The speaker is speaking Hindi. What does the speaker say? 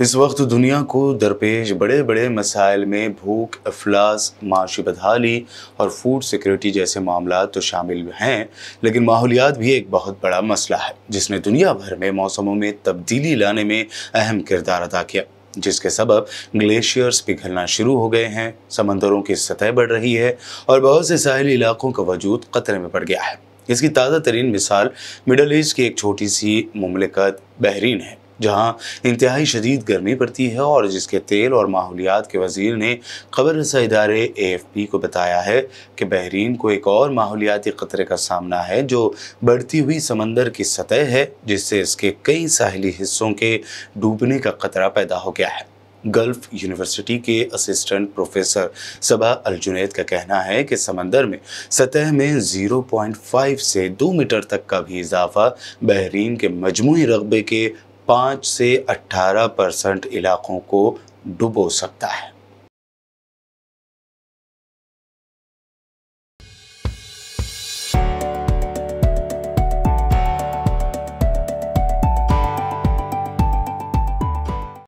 इस वक्त दुनिया को दरपेश बड़े बड़े मसाइल में भूख अफलास माशी बदहाली और फूड सिक्योरिटी जैसे मामला तो शामिल हैं लेकिन माहौलियात भी एक बहुत बड़ा मसला है जिसने दुनिया भर में मौसमों में तब्दीली लाने में अहम किरदार अदा किया जिसके सबब ग्लेशियर्स पिघलना शुरू हो गए हैं समंदरों की सतह बढ़ रही है और बहुत से साहली इलाकों का वजूद ख़तरे में पड़ गया है इसकी ताज़ा तरीन मिसाल मिडल ईस्ट की एक छोटी सी ममलिकत बहरीन है जहाँ इंतहाई शदीद गर्मी पड़ती है और जिसके तेल और माहौलियात के वजीर ने खबर रसा इदारे ए एफ पी को बताया है कि बहरीन को एक और माहौलियाती ख़तरे का सामना है जो बढ़ती हुई समंदर की सतह है जिससे इसके कई साहली हिस्सों के डूबने का ख़तरा पैदा हो गया है गल्फ यूनिवर्सिटी के असिस्टेंट प्रोफेसर सबा अलजुनेद का कहना है कि समंदर में सतह में 0.5 से 2 मीटर तक का भी इजाफा बहरीन के मजमू रकबे के पाँच से अट्ठारह परसेंट इलाक़ों को डुबो सकता है